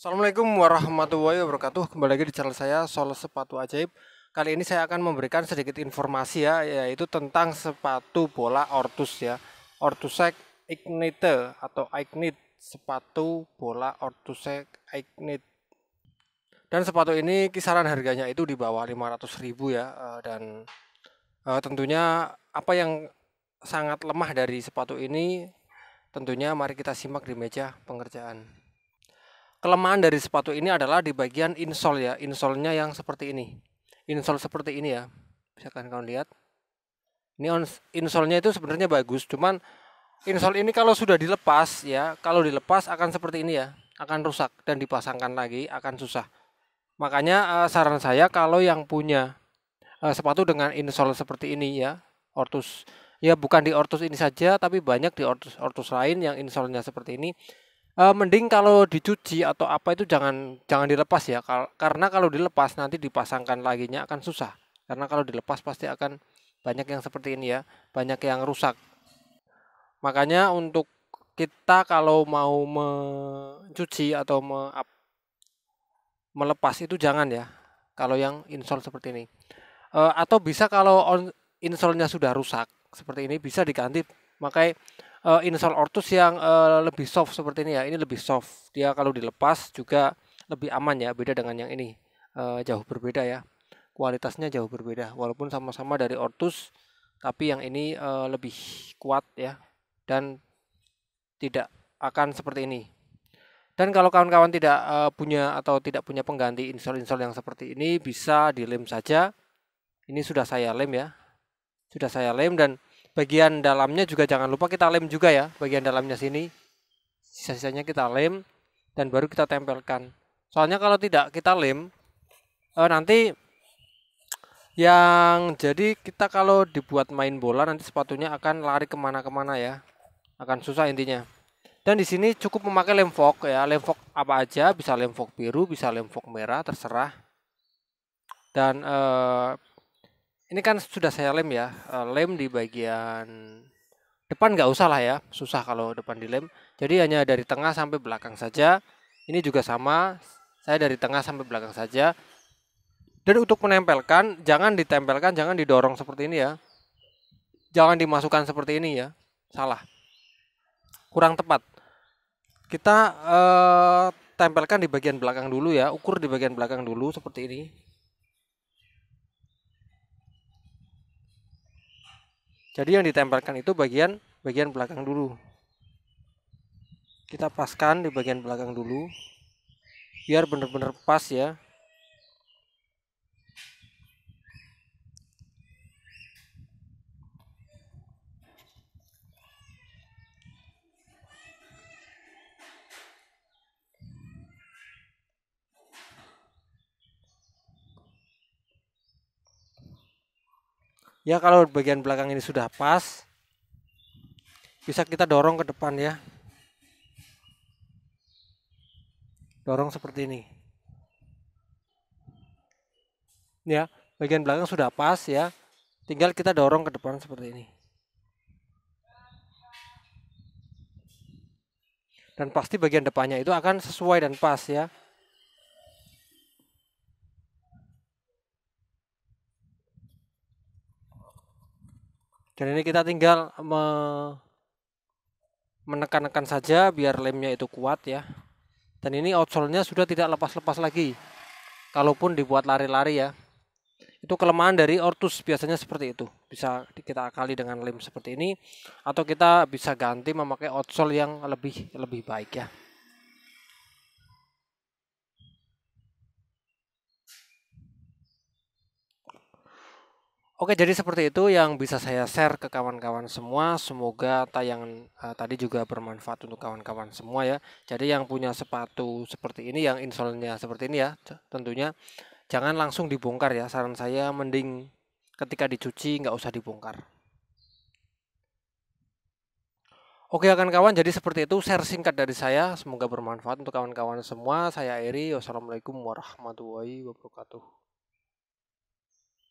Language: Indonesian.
Assalamualaikum warahmatullahi wabarakatuh Kembali lagi di channel saya Sol Sepatu Ajaib Kali ini saya akan memberikan sedikit informasi ya Yaitu tentang sepatu bola Ortus ya Ortusek Ignite atau ignit Sepatu bola Ortusek ignit Dan sepatu ini kisaran harganya itu di bawah 500 ribu ya eh, Dan eh, tentunya apa yang sangat lemah dari sepatu ini Tentunya mari kita simak di meja pengerjaan kelemahan dari sepatu ini adalah di bagian insole ya insolnya yang seperti ini insole seperti ini ya bisa kalian, kalian lihat ini insolnya itu sebenarnya bagus cuman insole ini kalau sudah dilepas ya kalau dilepas akan seperti ini ya akan rusak dan dipasangkan lagi akan susah makanya eh, saran saya kalau yang punya eh, sepatu dengan insole seperti ini ya ortus ya bukan di ortus ini saja tapi banyak di ortus ortus lain yang insolnya seperti ini uh, mending kalau dicuci atau apa itu jangan jangan dilepas ya kal karena kalau dilepas nanti dipasangkan lagi nya akan susah karena kalau dilepas pasti akan banyak yang seperti ini ya banyak yang rusak makanya untuk kita kalau mau mencuci atau me melepas itu jangan ya kalau yang insol seperti ini uh, atau bisa kalau on insolnya sudah rusak seperti ini bisa diganti pakai uh, eh, insole ortus yang uh, lebih soft seperti ini ya. Ini lebih soft. Dia kalau dilepas juga lebih aman ya, beda dengan yang ini. Uh, jauh berbeda ya. Kualitasnya jauh berbeda walaupun sama-sama dari ortus tapi yang ini uh, lebih kuat ya dan tidak akan seperti ini. Dan kalau kawan-kawan tidak uh, punya atau tidak punya pengganti insol-insol yang seperti ini bisa dilem saja. Ini sudah saya lem ya. Sudah saya lem dan bagian dalamnya juga jangan lupa kita lem juga ya bagian dalamnya sini sisa-sisanya kita lem dan baru kita tempelkan soalnya kalau tidak kita lem eh, nanti yang jadi kita kalau dibuat main bola nanti sepatunya akan lari kemana-kemana ya akan susah intinya dan di sini cukup memakai lem fog ya lem fog apa aja bisa lem fog biru bisa lem fog merah terserah dan eh, ini kan sudah saya lem ya eh, lem di bagian depan nggak usah lah ya susah kalau depan dilem jadi hanya dari tengah sampai belakang saja ini juga sama saya dari tengah sampai belakang saja dan untuk menempelkan jangan ditempelkan jangan didorong seperti ini ya jangan dimasukkan seperti ini ya salah kurang tepat kita eh, tempelkan di bagian belakang dulu ya ukur di bagian belakang dulu seperti ini Jadi yang ditempelkan itu bagian bagian belakang dulu. Kita paskan di bagian belakang dulu biar benar-benar pas ya ya kalau bagian belakang ini sudah pas bisa kita dorong ke depan ya dorong seperti ini ya bagian belakang sudah pas ya tinggal kita dorong ke depan seperti ini dan pasti bagian depannya itu akan sesuai dan pas ya dan ini kita tinggal me menekan-nekan saja biar lemnya itu kuat ya dan ini outsole-nya sudah tidak lepas-lepas lagi kalaupun dibuat lari-lari ya itu kelemahan dari ortus biasanya seperti itu bisa kita akali dengan lem seperti ini atau kita bisa ganti memakai outsole yang lebih lebih baik ya Oke, jadi seperti itu yang bisa saya share ke kawan-kawan semua. Semoga tayangan uh, tadi juga bermanfaat untuk kawan-kawan semua ya. Jadi yang punya sepatu seperti ini, yang insolnya seperti ini ya, tentunya jangan langsung dibongkar ya. Saran saya mending ketika dicuci nggak usah dibongkar. Oke akan ya kawan, jadi seperti itu share singkat dari saya. Semoga bermanfaat untuk kawan-kawan semua. Saya Eri, wassalamualaikum warahmatullahi wabarakatuh.